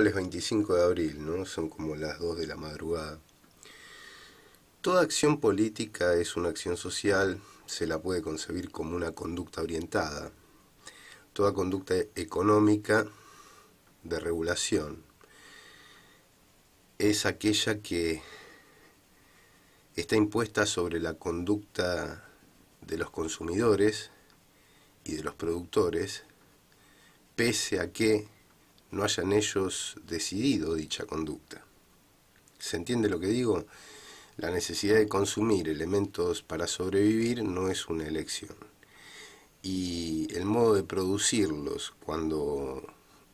es 25 de abril, ¿no? Son como las 2 de la madrugada. Toda acción política es una acción social, se la puede concebir como una conducta orientada. Toda conducta económica de regulación es aquella que está impuesta sobre la conducta de los consumidores y de los productores, pese a que no hayan ellos decidido dicha conducta. ¿Se entiende lo que digo? La necesidad de consumir elementos para sobrevivir no es una elección. Y el modo de producirlos cuando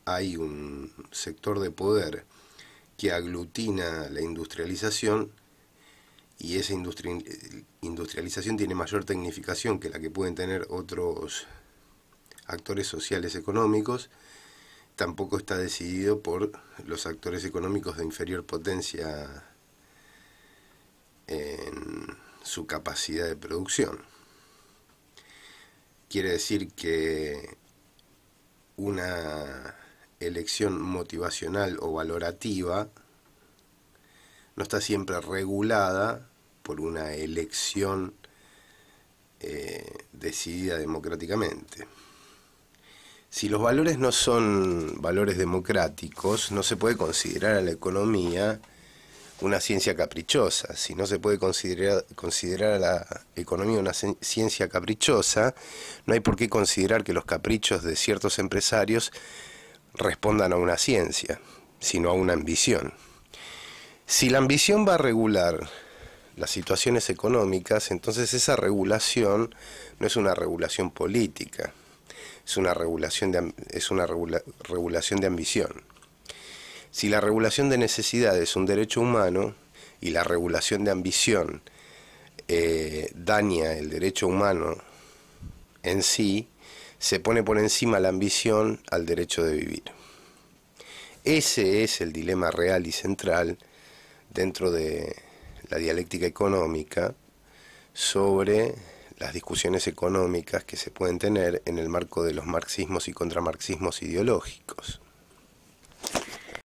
hay un sector de poder que aglutina la industrialización y esa industrialización tiene mayor tecnificación que la que pueden tener otros actores sociales económicos, tampoco está decidido por los actores económicos de inferior potencia en su capacidad de producción. Quiere decir que una elección motivacional o valorativa no está siempre regulada por una elección eh, decidida democráticamente. Si los valores no son valores democráticos, no se puede considerar a la economía una ciencia caprichosa. Si no se puede considerar, considerar a la economía una ciencia caprichosa, no hay por qué considerar que los caprichos de ciertos empresarios respondan a una ciencia, sino a una ambición. Si la ambición va a regular las situaciones económicas, entonces esa regulación no es una regulación política, es una regulación de, es una regulación de ambición. Si la regulación de necesidad es un derecho humano y la regulación de ambición eh, daña el derecho humano en sí, se pone por encima la ambición al derecho de vivir. Ese es el dilema real y central dentro de la dialéctica económica sobre las discusiones económicas que se pueden tener en el marco de los marxismos y contramarxismos ideológicos.